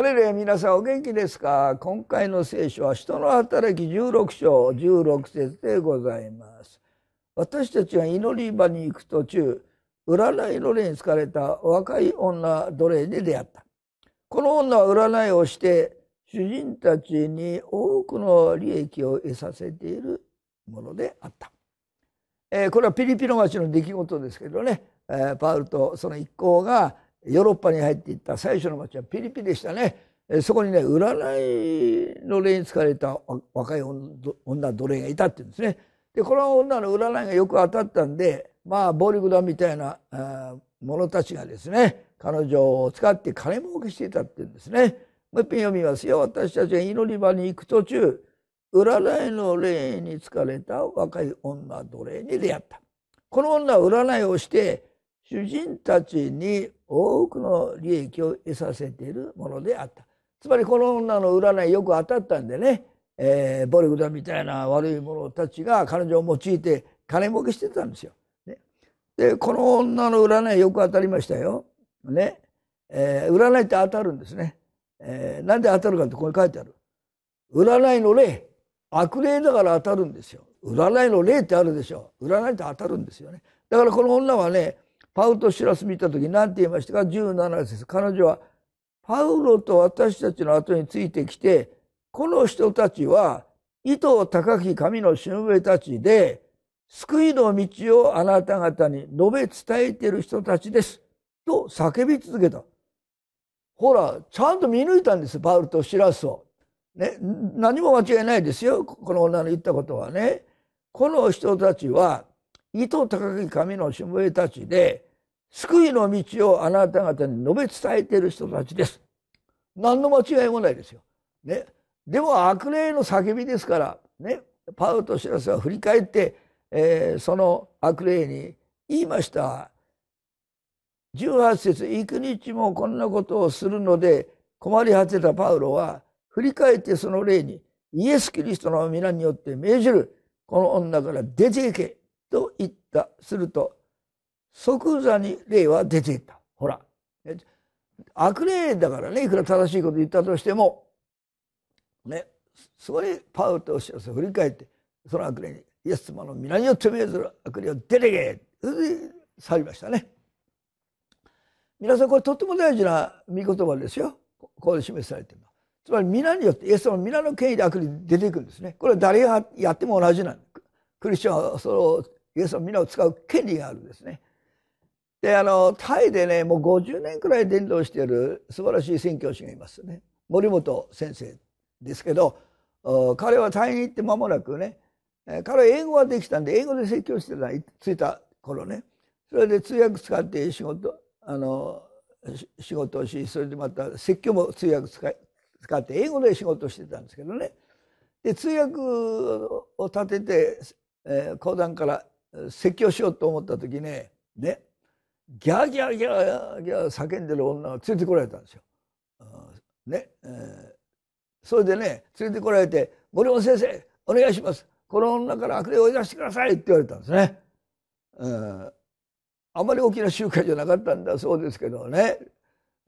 ハレルヤ皆さんお元気ですか今回の聖書は人の働き16章16節でございます。私たちが祈り場に行く途中、占いの霊に疲れた若い女奴隷に出会った。この女は占いをして主人たちに多くの利益を得させているものであった。えー、これはピリピロ町の出来事ですけどね、えー、パウルとその一行がヨーロッパに入っていった最初の町はピリピリでしたね。そこにね、占いの霊に疲れた若い女奴隷がいたっていうんですね。で、この女の占いがよく当たったんで、まあ、暴力団みたいな者たちがですね、彼女を使って金儲けしていたっていうんですね。もう一遍読みますよ。私たちが祈り場に行く途中、占いの霊に疲れた若い女奴隷に出会った。この女は占いをして、主人たちに多くの利益を得させているものであったつまりこの女の占いよく当たったんでね、えー、ルグダみたいな悪い者たちが彼女を用いて金儲けしてたんですよ。ね、でこの女の占いよく当たりましたよ。ねえー、占いって当たるんですね。えー、なんで当たるかってここに書いてある。占いの霊悪霊だから当たるんですよ。占いの霊ってあるでしょ。占いって当たるんですよね。だからこの女はねパウとシラス見たとき何て言いましたか17節彼女はパウロと私たちの後についてきてこの人たちは糸を高き神のしもべたちで救いの道をあなた方に述べ伝えている人たちですと叫び続けた。ほら、ちゃんと見抜いたんです、パウルとシラスを。ね、何も間違いないですよ、この女の言ったことはね。この人たちは、糸高き神のしもべたちで、救いの道をあなた方に述べ伝えている人たちです。何の間違いもないですよ。ね。でも悪霊の叫びですから、ね。パウロとシラスは振り返って、えー、その悪霊に言いました。18節幾日もこんなことをするので困り果てたパウロは振り返ってその霊にイエス・キリストの皆によって命じるこの女から出ていけと言ったすると即座に霊は出ていった。ほら。悪霊だからね、いくら正しいこと言ったとしても、ね、すごいパウロとおっしゃる振り返って、その悪霊に、イエス様の皆によって命ずる悪霊を出てけそれで去りましたね。皆さんこれとっても大事な見言葉ですよ。ここで示されてるのつまり皆によってイエス様の皆の権威で悪霊出ていくんですねこれは誰がやっても同じなんクリスチャンはそのイエス様の皆を使う権利があるんですねであのタイでねもう50年くらい伝道している素晴らしい宣教師がいますね森本先生ですけど彼はタイに行って間もなくね彼は英語ができたんで英語で説教してた着いた頃ねそれで通訳使って仕事あの仕事をしそれでまた説教も通訳使使って英語で仕事をしてたんですけどねで通訳を立てて、講談から説教しようと思った時ねねギャーギャーギャーギャー叫んでる女が連れてこられたんですよ。ね、えー、それでね連れてこられて「森本先生お願いしますこの女から悪霊を追い出してください」って言われたんですね。えー、あまり大きな集会じゃなかったんだそうですけどね、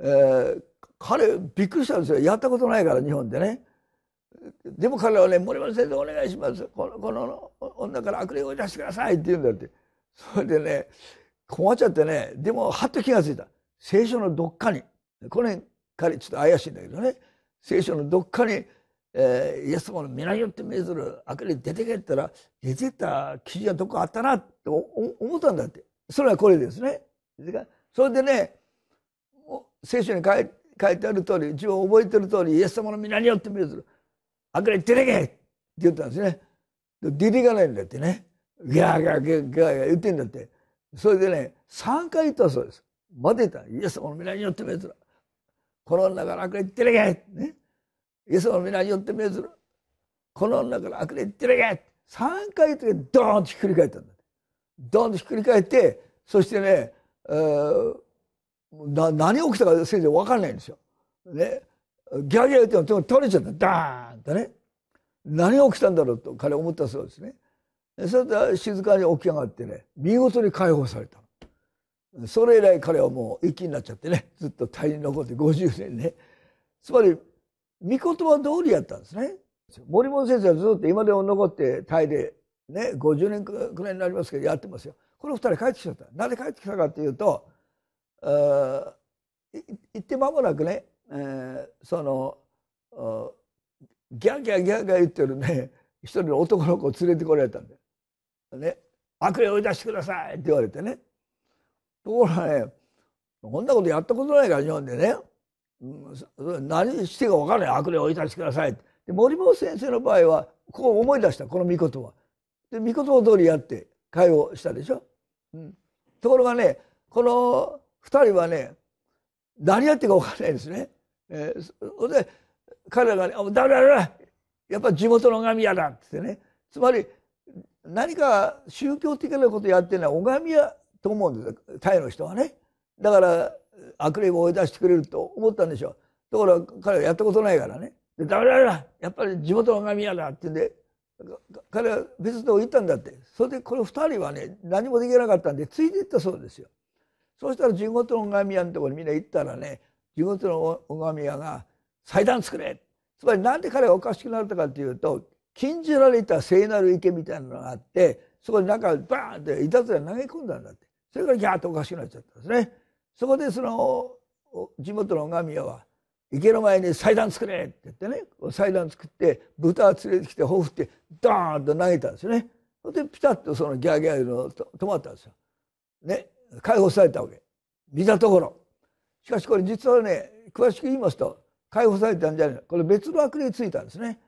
えー、彼びっくりしたんですよやったことないから日本でね。でも彼はね「森本先生お願いしますこのこの女から悪霊を追い出してください」って言うんだってそれでね困っちゃってねでもはっと気がついた聖書のどっかにこの辺彼ちょっと怪しいんだけどね聖書のどっかに、えー、イエス様の皆によって命ずる悪霊出てけったら出てた記事がどこあったなって思ったんだってそれはこれですね。それでね聖書に書いてある通り自分を覚えてる通りイエス様の皆によって命ずる悪霊出てけって言ったんですね。出ていかないんだってね。ギャーギャーギャーギャー言ってんだって。それでね3回言ったそうです待てたイエス様の未来によって命ずるこの女から悪霊出てけ、ね、イエス様の未来によって命ずるこの女から悪霊出てけ3回言ってドーンとひっくり返ったんだドーンとひっくり返ってそしてね、えー、な何起きたか先生分かんないんですよ。ねギャギャ言っても取れちゃったダーンとね何が起きたんだろうと彼は思ったそうですね。それで静かに起き上がってね見事に解放されたそれ以来彼はもう一気になっちゃってねずっと隊に残って50年ねつまり御言葉通りやったんですね森本先生はずっと今でも残ってタイでね50年くらいになりますけどやってますよこの二人帰ってきちゃったなんで帰ってきたかっていうと行って間もなくね、えー、そのギャーギャーギャーギャー言ってるね一人の男の子を連れてこられたんでね、悪霊を追い出してくださいって言われてねところがねこんなことやったことないから日本でね、うん、何してか分からない悪霊を追い出してくださいってで森本先生の場合はこう思い出したこの御言葉で御言葉通りやって会をしたでしょ、うん、ところがねこの2人はね何やってか分からないですね。えー、それで彼らがね「だらだらだやっぱ地元の神やだ」ってねつまり何か宗教的なことやってるのは拝みやと思うんですタイの人はねだから悪霊を追い出してくれると思ったんでしょうところが彼はやったことないからねでダメだやっぱり地元の拝みやだって言うんで彼は別のとこ行ったんだってそれでこの2人はね何もできなかったんでついていったそうですよそうしたら地元の拝み屋のところにみんな行ったらね地元の拝み屋が祭壇作れつまりなんで彼がおかしくなったかというと禁じられた聖なる池みたいなのがあってそこに中バーンっていたずら投げ込んだんだってそれからギャーッとおかしくなっちゃったんですね。そこでその地元の神谷は池の前に祭壇作れって言ってね祭壇作って豚連れてきてほふってドーンと投げたんですね。それでピタッとそのギャーギャーの止まったんですよ。ね解放されたわけ見たところ。しかしこれ実はね詳しく言いますと解放されたんじゃないこれ別の悪霊ついたんですね。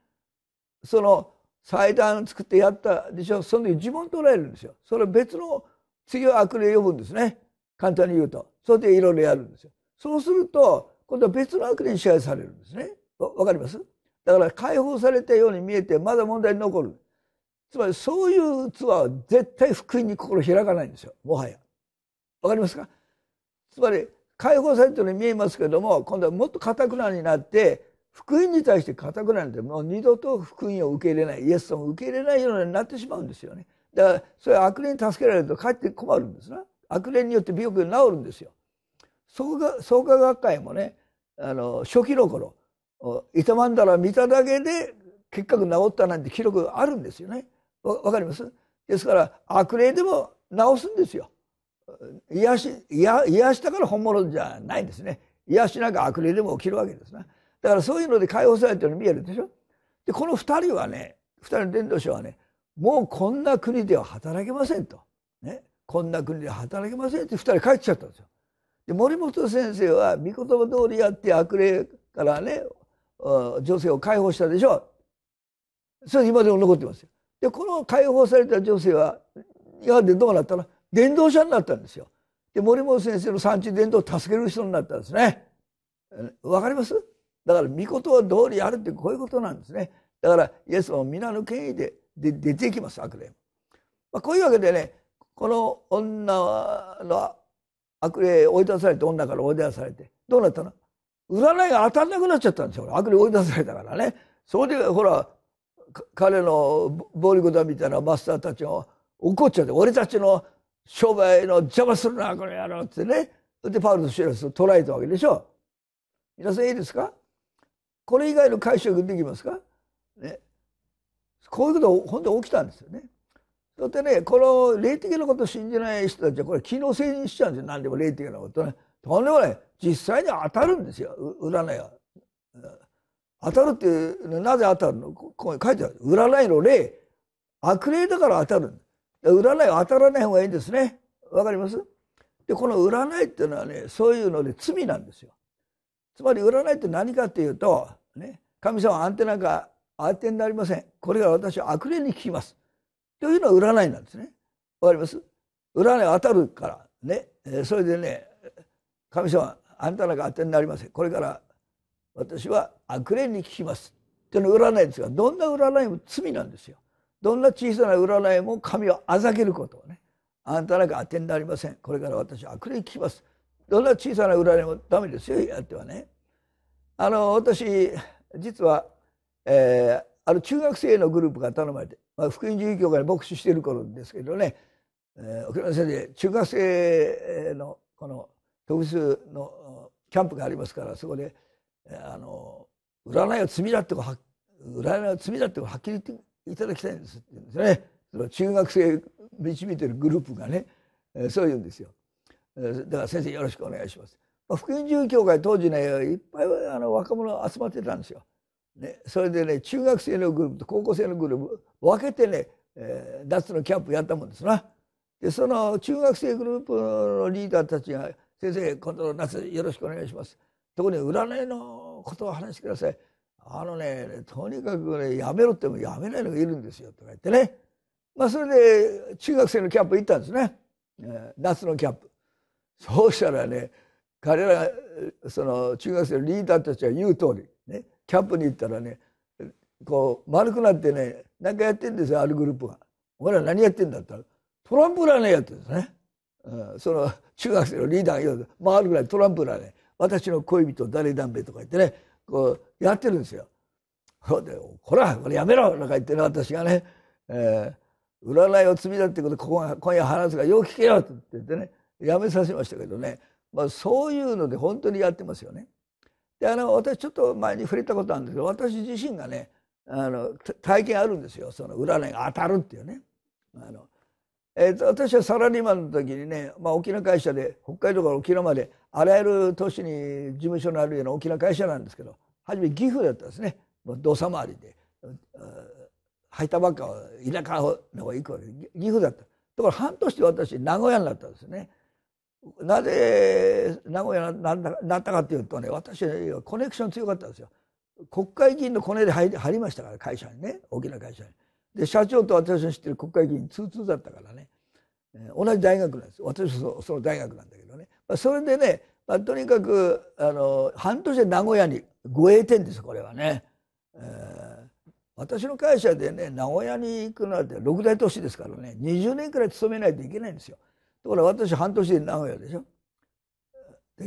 その祭壇を作ってやったでしょその時自分取らえるんですよそれ別の次は悪霊を呼ぶんですね簡単に言うとそれでいろいろやるんですよそうすると今度は別の悪霊に支配されるんですねわかりますだから解放されたように見えてまだ問題に残るつまりそういう器は絶対福音に心開かないんですよもはやわかりますかつまり解放されたように見えますけども今度はもっとかくなになって福音に対して固くなるで、もう二度と福音を受け入れないイエス様を受け入れないようになってしまうんですよねだからそれは悪霊に助けられるとかえって困るんですな悪霊によって病気が治るんですよ創価学会もねあの初期の頃痛まんだら見ただけで結核治ったなんて記録があるんですよねわかりますですから悪霊でも治すんですよ癒し癒癒したから本物じゃないんですね癒しなんか悪霊でも起きるわけですねだからそういうので解放されてるの見えるでしょでこの2人はね2人の伝道者はねもうこんな国では働けませんと、ね、こんな国では働けませんって2人帰っちゃったんですよ。で森本先生は御言葉通りやって悪霊からね女性を解放したでしょそれ今でも残ってますよ。でこの解放された女性は今はりどうなったの伝道者になったんですよ。で森本先生の産地伝道を助ける人になったんですね。わかりますだから御事は道理あるってこういうことなんですねだからイエスは皆の権威でで出てきます悪霊まあ、こういうわけでねこの女の悪霊追い出されて女から追い出されてどうなったの占いが当たんなくなっちゃったんですよ悪霊追い出されたからねそれでほら彼の暴力団みたいなマスターたちが怒っちゃって俺たちの商売の邪魔するなこやろうってねでパウルとシラスを捕らえたわけでしょ皆さんいいですかこれ以外の解釈できますか、ね、こういうこと本当に起きたんですよね。だってねこの霊的なことを信じない人たちはこれ機能性にしちゃうんですよ何でも霊的なことね。とんでもない実際に当たるんですよ占いは。当たるっていうなぜ当たるのここに書いてある占いの霊悪霊だから当たる占いは当たらない方がいいんですねわかりますでこの占いっていうのはねそういうので罪なんですよつまり占いって何かっていうと、ね、神様はんたなんか当てになりませんこれが私は悪霊に聞きますというのは占いなんですねわかります占い当たるからねそれでね神様あんたなんか当てになりませんこれから私は悪霊に聞きますというの占いですがどんな占いも罪なんですよどんな小さな占いも神をあざけることをねあんたなんか当てになりませんこれから私は悪霊に聞きますどんな小さな裏でもダメですよやってはね。あの私実は、えー、ある中学生のグループが頼まれて、まあ、福音授業教会で牧師している頃ですけどね、えー、沖縄先生中学生のこの特別のキャンプがありますからそこで、えー、あの占いを罪だっては占いは罪だってはっきり言っていただきたいんですって言うんですね。その中学生導いてるグループがね、えー、そう言うんですよ。だから先生よろしくお願いします。まあ、福音由教会当時ねいっぱいあの若者集まってたんですよ。ね、それでね中学生のグループと高校生のグループ分けてね、えー、脱のキャンプやったもんですな。でその中学生グループのリーダーたちが「先生今度の夏よろしくお願いします」特に占いのことを話してください。あのねとにかくねやめろってもやめないのがいるんですよとか言ってね。まあそれで中学生のキャンプ行ったんですね、えー、夏のキャンプ。そうしたらね彼らその中学生のリーダーたちは言う通りねキャンプに行ったらねこう丸くなってね何かやってんですよあるグループが。俺ら何やってんだったらトランプ占ね、やってるんですね。うん、その中学生のリーダーが言う回るぐらいトランプ占ね。私の恋人誰だんべとか言ってねこうやってるんですよ。で「こらこれやめろ」なんか言ってね私がね、えー「占いを積み立ってことここ今夜話すからよう聞けよ」って言ってねやめさせましたけどね、まあ、そういうので本当にやってますよね。であの私ちょっと前に触れたことあるんですけど私自身がねあの体験あるんですよその占いが当たるっていうね。あのえーと、私はサラリーマンの時にね、まあ、沖縄会社で北海道から沖縄まであらゆる都市に事務所のあるような沖縄会社なんですけど初め岐阜だったんですね土佐回りで履いたばっかは田舎の方行くわけ岐阜だったところ半年で私名古屋になったんですねなぜ名古屋にななったかというとね私はコネクション強かったんですよ。国会議員のコネで入りましたから会社にね大きな会社に。で社長と私の知ってる国会議員通通だったからね、え同じ大学なんです私はその大学なんだけどね、まあ、それでね、まあ、とにかくあの半年で名古屋に護衛店ですこれはね、えー、私の会社でね名古屋に行くなんて六大都市ですからね20年くらい勤めないといけないんですよ。ところが私半年で名古屋でしょ。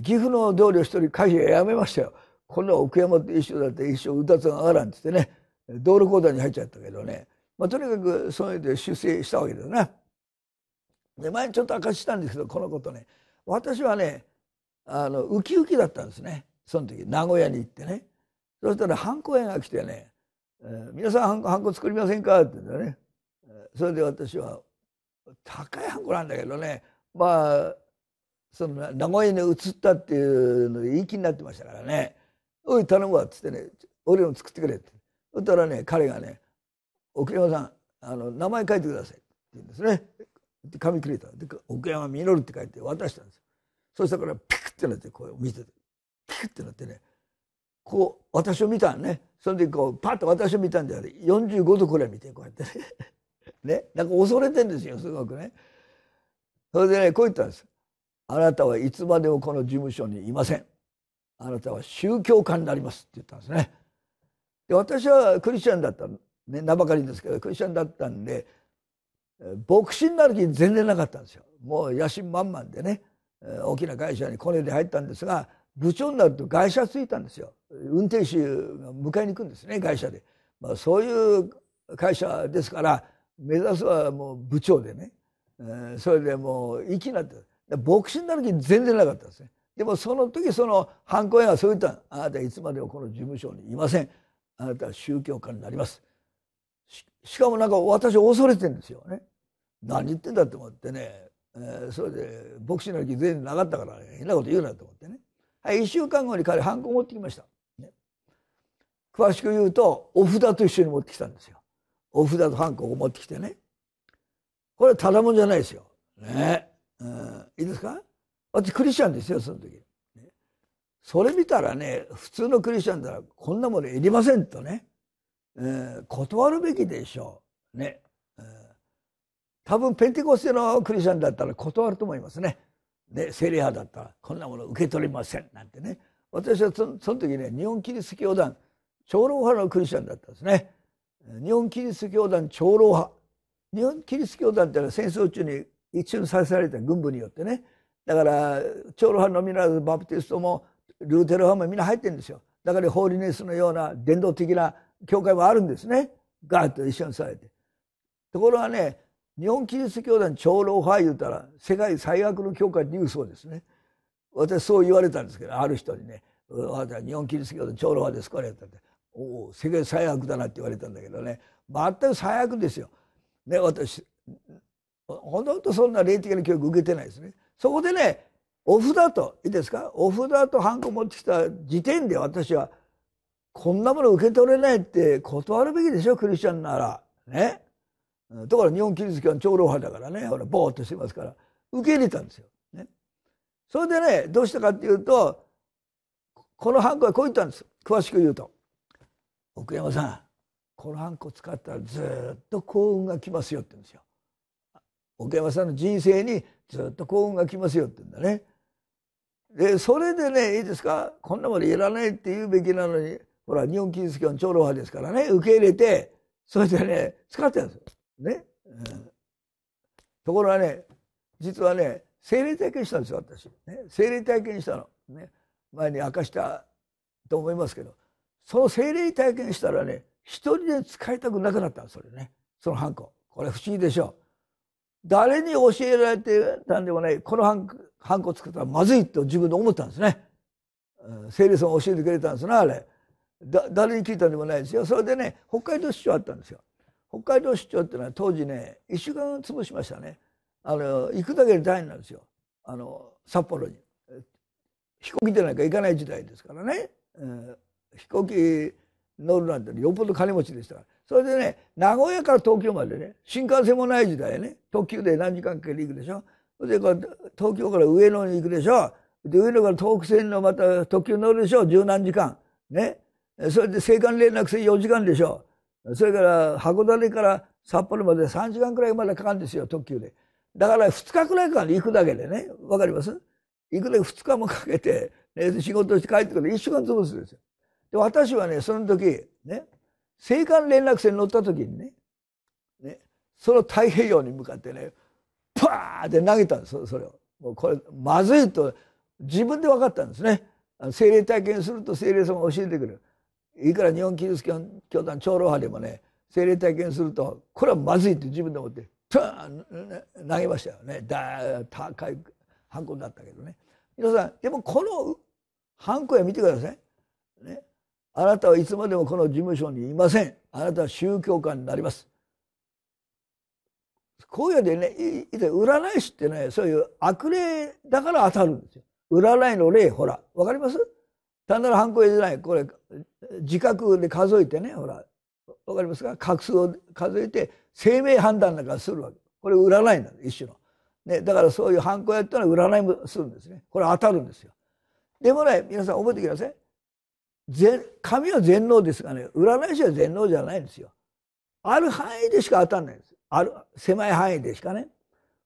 岐阜の同僚一人会社辞めましたよ。こんな奥山と一緒だって一生うたつが上がらんっつってね道路交代に入っちゃったけどね、まあ、とにかくそういうで出世したわけですね。で前にちょっと明かしたんですけどこのことね私はねあのウキウキだったんですねその時名古屋に行ってねそしたらハンコ屋が来てね「えー、皆さんハンコハンコ作りませんか?」って言うんだよね。それで私は高い箱なんだけどねまあその名古屋に移ったっていうのでいい気になってましたからね「おい頼むわ」っつってね「俺の作ってくれ」ってそしたらね彼がね「奥山さんあの名前書いてください」って言うんですね紙くれたで奥山実って書いて渡したんですよそしたらピクってなってこう見ててピクってなってねこう私を見たんねその時こうパッと私を見たんであれ45度くらい見てこうやってねね、なんか恐れてんですよすごくね。それでねこう言ったんです。あなたはいつまでもこの事務所にいません。あなたは宗教家になりますって言ったんですね。で私はクリスチャンだったね名ばかりですけどクリスチャンだったんで牧師になる気全然なかったんですよ。もう野心満々でね大きな会社にコネで入ったんですが部長になると会社着いたんですよ。運転手が迎えに行くんですね会社で。まあ、そういう会社ですから目指すはもう部長でね、えー、それでもういきなって牧師になる気全然なかったですねでもその時その犯行やはそう言ったあなたいつまでもこの事務所にいませんあなたは宗教家になりますしかもなんか私恐れてるんですよね何言ってんだと思ってね、えー、それで牧師になる気全然なかったから、ね、変なこと言うなと思ってね、はい、1週間後に彼犯行持ってきました、詳しく言うとお札と一緒に持ってきたんですよお札とハンコを持ってきてねこれはただもんじゃないですよ。ね、うん、いいですか私クリスチャンですよその時、ね、それ見たらね普通のクリスチャンならこんなものいりませんとね、えー、断るべきでしょうね、うん、多分ペンテコステのクリスチャンだったら断ると思いますねね聖霊派だったらこんなもの受け取りませんなんてね私はその時ね日本キリスト教団長老派のクリスチャンだったんですね。日本キリスト教団長老派日本キリスト教団っていうのは戦争中に一瞬させられた軍部によってねだから長老派のみならずバプティストもルーテル派もみんな入ってるんですよだからホーリネスのような伝統的な教会もあるんですねガーッと一緒にされてところがね日本キリスト教団長老派言うたら世界最悪の教会って言うそうですね私そう言われたんですけどある人にね「日本キリスト教団長老派ですか?」って言ってお世界最悪だなって言われたんだけどね全く最悪ですよ。ね私ほとんどそんな霊的な教育受けてないですね。そこでねお札といいですかお札とハンコ持ってきた時点で私はこんなもの受け取れないって断るべきでしょクリスチャンなら。ね。ところが日本キリスト教の長老派だからねほらボーっとしてますから受け入れたんですよ。ね、それでねどうしたかっていうとこのハンコはこう言ったんです詳しく言うと。奥山さんこのハンコ使ったらずっと幸運が来ますよ」って言うんですよ。奥山さんの人生にずっと幸運が来ますよって言うんだね。でそれでねいいですかこんなまでいらないって言うべきなのにほら日本キリスト教の長老派ですからね受け入れてそれでね使ってたんですよ。ね、うん、ところがね実はね精霊体験したんですよ私、ね、精霊体験したの、ね、前に明かしたと思いますけどその精霊体験したらね一人で使いたくなくなったそれねそのハンコこれ不思議でしょう誰に教えられてたんでもないこのハンハンコ作ったらまずいと自分で思ったんですね、うん、聖霊さん教えてくれたんですなあれだ誰に聞いたんでもないですよそれでね北海道出張あったんですよ北海道出張っていうのは当時ね1週間潰しましたねあの行くだけで大変なんですよあの札幌に飛行機でなんか行かない時代ですからね、うん飛行機乗るなんてよっぽど金持ちでしたからそれでね名古屋から東京までね新幹線もない時代ね特急で何時間かけて行くでしょでこれ東京から上野に行くでしょで上野から東北線のまた特急乗るでしょ十何時間ねそれで青函連絡線4時間でしょそれから函館から札幌まで3時間くらいまでかかるんですよ特急でだから2日くらいから行くだけでねわかります行くだけ2日もかけて、ね、仕事して帰ってくる1週間潰すんですよで私はねその時ね青函連絡船に乗った時にねねその太平洋に向かってねパーって投げたんですそれをもうこれまずいと自分で分かったんですね精霊体験すると精霊様が教えてくれるいくら日本キリスト教団長老派でもね精霊体験するとこれはまずいって自分で思って投げましたよねだ高いハンコになったけどね皆さんでもこのハンコや見てください、ね、あなたはいつまでもこの事務所にいませんあなたは宗教家になりますこういうでね占い師ってねそういう悪霊だから当たるんですよ占いの霊ほら分かります単なる犯行じゃないこれ自覚で数えてねほら分かりますか画数を数えて生命判断なんかするわけこれ占いなんで一種の、ね、だからそういう犯行やったら占いもするんですねこれ当たるんですよでもね皆さん覚えてください神は全能ですがね占い師は全能じゃないんですよ。ある範囲でしか当たんないんですある狭い範囲でしかね。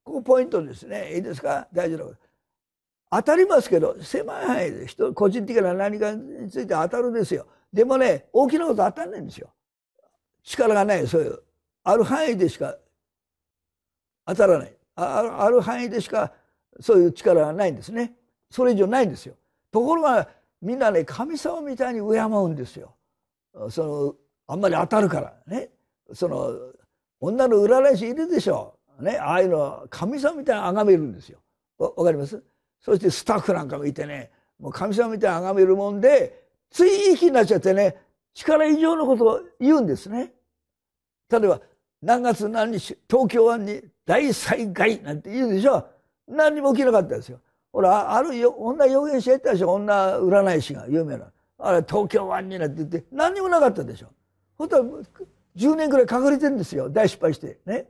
ここポイントですねいいですか大事なこと。当たりますけど狭い範囲で人個人的な何かについて当たるんですよ。でもね大きなこと当たんないんですよ。力がないそういうある範囲でしか当たらないある範囲でしかそういう力がないんですね。それ以上ないんですよ。ところがみんなね神様みたいに敬うんですよ。そのあんまり当たるからねその女の占い師いるでしょう、ね、ああいうのは神様みたいに崇めるんですよ。わかりますそしてスタッフなんかもいてねもう神様みたいに崇めるもんでつい息になっちゃってね力以上のことを言うんですね。例えば何月何日東京湾に大災害なんて言うでしょ何にも起きなかったですよ。ほらあるよ女予言者やったでしょ女占い師が有名なあれ東京湾になって言って何にもなかったでしょほんとは10年くらい隠れてるんですよ大失敗してね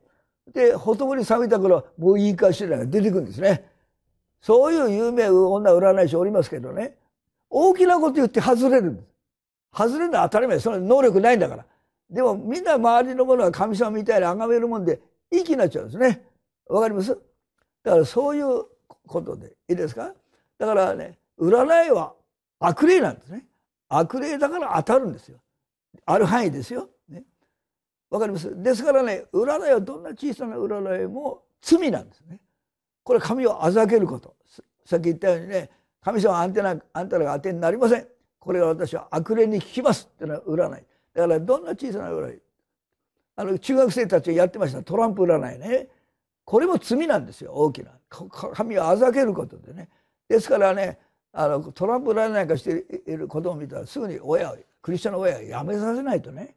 でほとぼり冷めた頃もういいかしら出てくるんですねそういう有名女占い師おりますけどね大きなこと言って外れるんです外れるのは当たり前その能力ないんだからでもみんな周りのものは神様みたいに崇めるもんで息になっちゃうんですねわかりますだからそういうことでいいですかだからね占いは悪霊なんですね悪霊だから当たるんですよある範囲ですよねわかりますですからね占いはどんな小さな占いも罪なんですねこれ神をあけることさっき言ったようにね神様あんたらあんたらが当てになりませんこれは私は悪霊に聞きますっていうのは占いだからどんな小さな占いあの中学生たちがやってましたトランプ占いねこれも罪なんですよ大きな神をあざけることでねですからねあのトランプラリなんかしている子供を見たらすぐに親をクリスチャンの親をやめさせないとね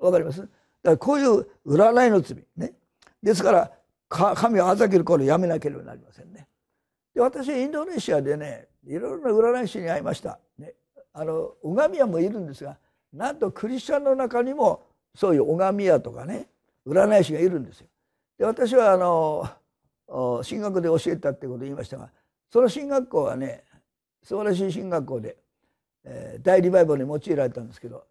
わかりますだからこういう占いの罪ねですから神をあざけるこれやめなければなりませんねで私インドネシアでねいろいろな占い師に会いました、ね、あの拝み屋もいるんですがなんとクリスチャンの中にもそういう拝み屋とかね占い師がいるんですよで私はあの進学で教えたってことを言いましたがその進学校はね素晴らしい進学校で、えー、大リバイバルに用いられたんですけど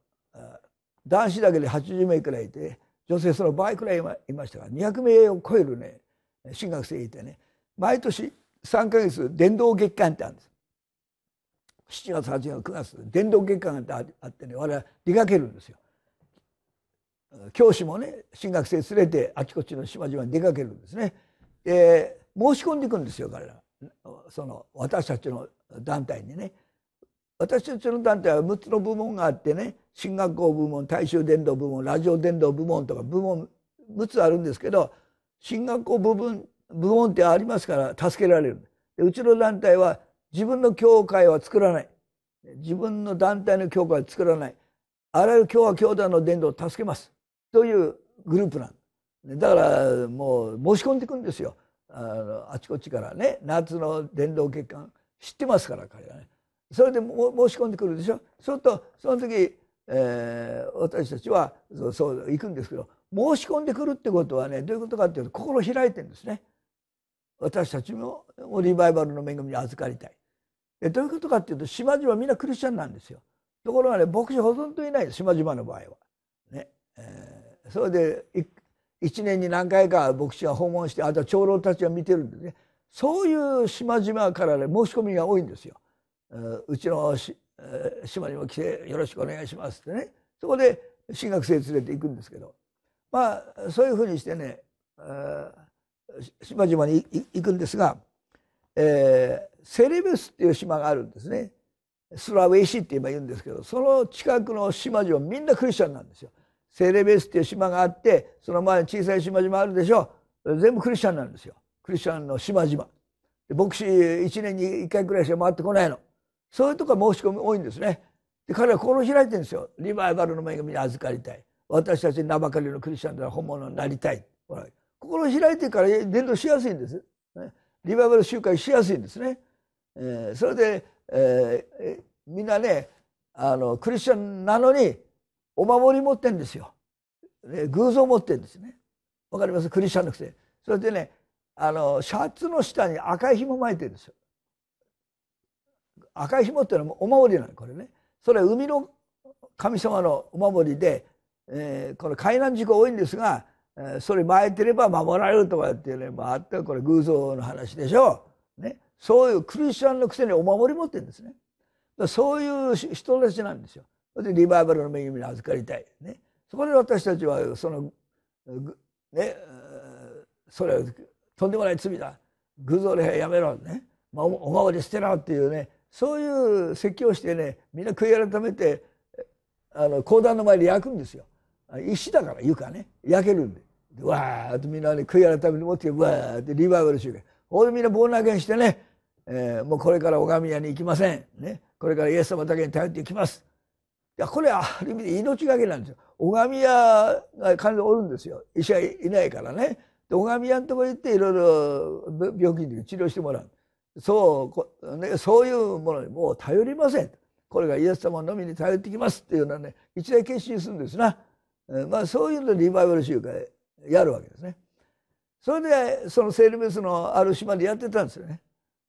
男子だけで80名くらいいて女性その倍くらいいましたが200名を超えるね進学生いてね毎年3か月電動月間ってあるんです7月8月9月電動月間があってね我々出かけるんですよ。教師もね新学生連れてあちこちの島々に出かけるんですね。で申し込んでいくんですよ彼らその私たちの団体にね。私たちの団体は6つの部門があってね進学校部門大衆伝道部門ラジオ伝道部門とか部門6つあるんですけど進学校部分部門ってありますから助けられるでうちの団体は自分の教会は作らない自分の団体の教会は作らないあらゆる教和教団の伝道を助けますというグループなんだからもう申し込んでいくんですよあのあちこちからね夏の電動血管知ってますから彼はねそれで申し込んでくるでしょそるとその時、えー、私たちはそう行くんですけど申し込んでくるってことはねどういうことかっていうと心開いてるんですね私たちもリバイバルの恵みに預かりたいでどういうことかっていうと島々みんなクリスチャンなんですよところがね牧師ほとんどいない島々の場合はね、えーそれで1年に何回か牧師は訪問してあとは長老たちが見てるんでねそういう島々からね申し込みが多いんですよ。うちの島にも来てよろしくお願いしますってねそこで進学生連れて行くんですけどまあそういうふうにしてね島々に行くんですが、えー、セレベスっていう島があるんですねスラウェイシって今言うんですけどその近くの島々みんなクリスチャンなんですよ。セレベスっていう島があってその前に小さい島々あるでしょ全部クリスチャンなんですよクリスチャンの島々牧師1年に1回くらいしか回ってこないのそういうとこ申し込み多いんですねで彼は心を開いてるんですよリバイバルの恵みに預かりたい私たち名ばかりのクリスチャンでは本物になりたい心を開いてから伝道しやすいんです、リバイバル集会しやすいんですね、えー、それで、えー、みんなねあのクリスチャンなのにお守り持ってんですよ、ね、偶像持ってるんですねわかりますクリスチャンのくせそれでねあのシャツの下に赤い紐巻いてるんですよ赤い紐っていうのはお守りなのこれねそれ海の神様のお守りで、えー、この海難事故多いんですがえそれ巻いてれば守られるとかっていうね、まあ、ってこれ偶像の話でしょう、ね、そういうクリスチャンのくせにお守り持ってるんですねそういう人たちなんですよリバイバルの恵みに預かりたい、ね、そこで私たちはその、ね、それはとんでもない罪だ偶像礼拝やめろ、ねまあ、おまわり捨てろっていうねそういう説教をしてねみんな悔い改めてあの講談の前で焼くんですよ石だから床ね焼けるんででわーっとみんなね悔い改めて持ってわーってリバイバルしてほんでみんな棒投げしてね、えー、もうこれから拝み屋に行きません、ね、これからイエス様だけに頼っていきますやこれはある意味で命がけなんですよ拝み屋が患者おるんですよ医者いないからねで拝み屋のとこ行っていろいろ病気に治療してもらうそうね、そういうものにもう頼りませんこれがイエス様のみに頼ってきますっていうのはね一大決心するんですな、まあ、そういうのリバイバル集会やるわけですね。それでそのセールベースのある島でやってたんですよね。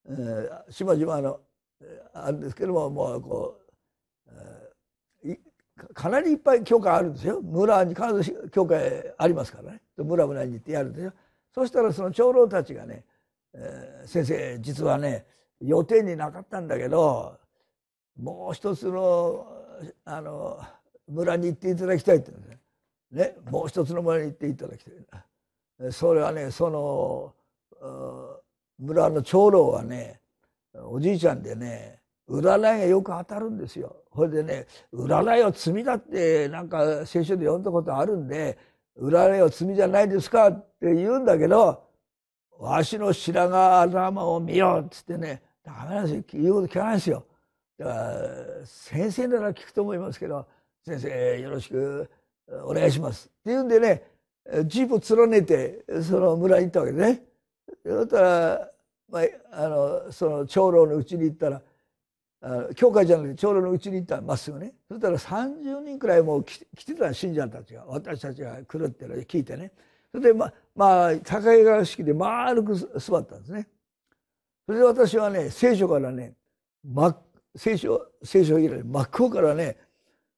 えー、島々のあるんですけどももうこうかなりいっぱい教会あるんですよ村に必ず教会ありますからね村村に行ってやるんですよそしたらその長老たちがね、えー、先生実はね予定になかったんだけどもう一つのあの村に行っていただきたいって言うんですねねもう一つの村に行っていただきたいそれはねその村の長老はねおじいちゃんでね占いがよく当たるんですよ。ほいでね、占いを罪だってなんか聖書で読んだことあるんで、占いを罪じゃないですかって言うんだけど、わしの白髪頭を見ようっつってね、ダメなんですよ。言うこと聞かないですよ。だから、先生なら聞くと思いますけど、先生よろしくお願いしますって言うんでね、ジープを連ねて、その村に行ったわけでね。そしたら、まあ、あの、その長老のうちに行ったら、教会じゃなくて長老のうちに行ったまっすぐねそしたら30人くらいもう来てた信者たちが私たちが来るってのを聞いてねそれでままあ高い川式で丸く座ったんですねそれで私はね聖書からね、聖書聖書を開いて真っ向からね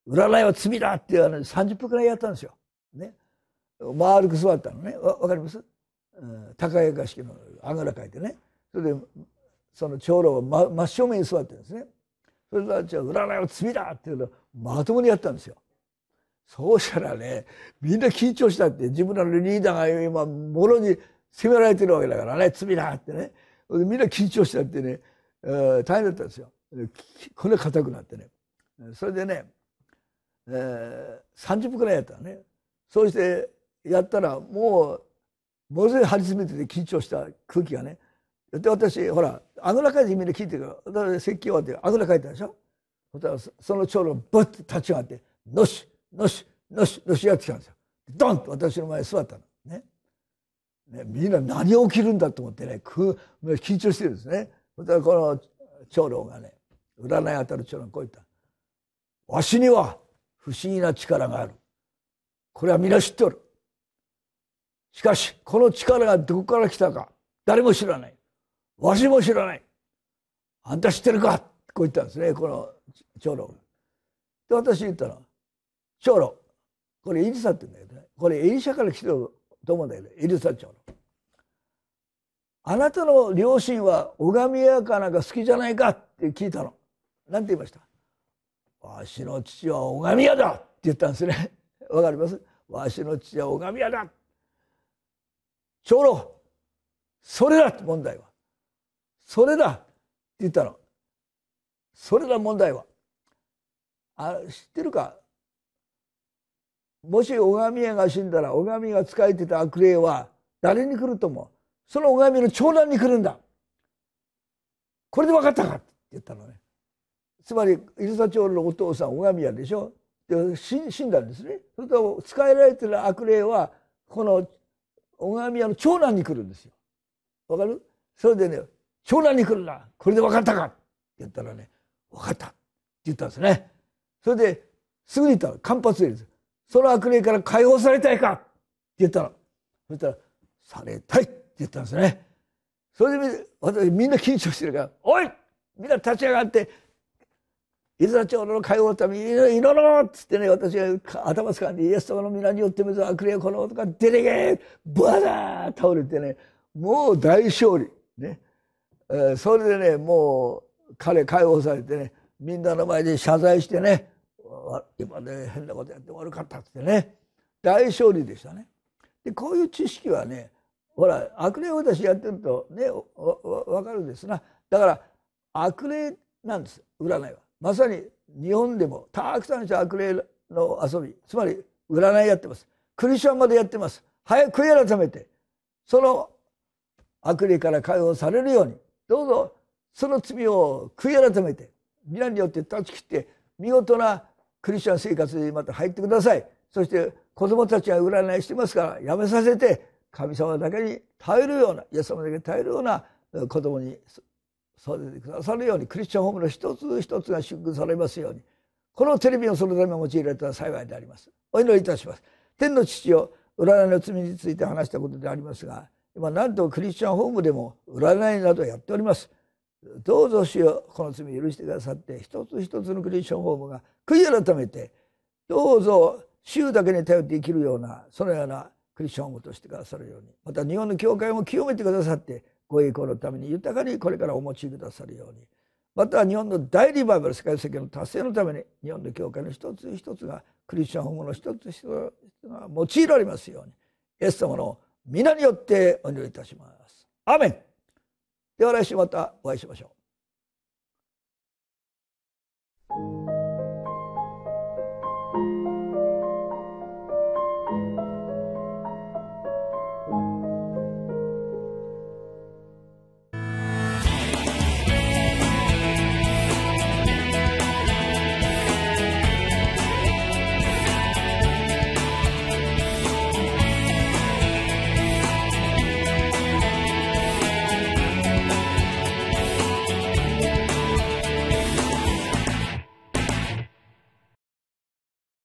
占いは罪だっていう話30分くらいやったんですよ、ね、丸く座ったのねわかります、うん、高い川式のあぐらかいてねそれでその長老は真正面に座ってるんですねそれたちは占いは罪だっていうのをまともにやったんですよそうしたらねみんな緊張したって自分らのリーダーが今もろに責められてるわけだからね罪だってねみんな緊張したってね、えー、大変だったんですよこれ硬くなってねそれでね、えー、30分くらいやったらねそうしてやったらもうものすごい張り詰めてて緊張した空気がねで私ほらあかいてみんな聞いてるからだから説教終わってあぐらかいたでしょそしたらその長老ぶって立ち上がってのしのしのしのしやってきたんですよドンと私の前に座ったのねねみんな何起きるんだと思ってねく緊張してるんですねそしたらこの長老がね占い当たる長老がこう言った「わしには不思議な力があるこれは皆知っておるしかしこの力がどこから来たか誰も知らないわしも知らない。あんた知ってるかこう言ったんですね、この長老で、私言ったら、長老、これイリサって言うんだけどね、これエリサから来てると思うんだけど、イリサ長老。あなたの両親は拝みやかなんか好きじゃないかって聞いたの。なんて言いましたわしの父は拝み屋だって言ったんですね。わかりますわしの父は拝みやだ長老、それだって問題は。それだって言ったのそれだ問題はあ知ってるかもし拝み屋が死んだら拝みが仕えてた悪霊は誰に来ると思うその拝みの長男に来るんだこれで分かったかって言ったのねつまり伊豆佐長のお父さん拝み屋でしょで死んだんですねそれと仕えられてる悪霊はこの拝み屋の長男に来るんですよわかるそれでね湘南に来るなこれで分かったか」って言ったらね「分かった」って言ったんですね。それですぐに言ったら間髪入れて「その悪霊から解放されたいか」って言ったらそしたら「されたい」って言ったんですね。それで私みんな緊張してるから「おいみんな立ち上がって伊沢町の解放を、ために祈ろう」っつってね私が頭かんで「イエス様の皆によって水悪霊この男が出てけ!」バーー倒れてねもう大勝利ね。えそれでねもう彼解放されてねみんなの前で謝罪してね今ね変なことやって悪かったってね大勝利でしたね。でこういう知識はねほら悪霊私やってるとね分かるんですなだから悪霊なんです占いはまさに日本でもたくさんの人悪霊の遊びつまり占いやってますクリスチャンまでやってます早く悔い改めてその悪霊から解放されるようにどうぞその罪を悔い改めて皆によって断ち切って見事なクリスチャン生活にまた入ってくださいそして子供たちは占いしてますからやめさせて神様だけに頼るようなイエス様だけに頼るような子供に育ててくださるようにクリスチャンホームの一つ一つが祝福されますようにこのテレビをそのため用いられたら幸いでありますお祈りいたします天の父よ占いの罪について話したことでありますが今なんとクリスチャンホームでも占いなどやっておりますどうぞ主よこの罪許してくださって一つ一つのクリスチャンホームが悔い改めてどうぞ主だけに頼って生きるようなそのようなクリスチャンホームとしてくださるようにまた日本の教会も清めてくださってご栄光のために豊かにこれからお持ちくださるようにまた日本の大リバイバル世界世界の達成のために日本の教会の一つ一つがクリスチャンホームの一つ一つが用いられますようにイエス様の皆によってお祈りいたします。アメンでは来週またお会いしましょう。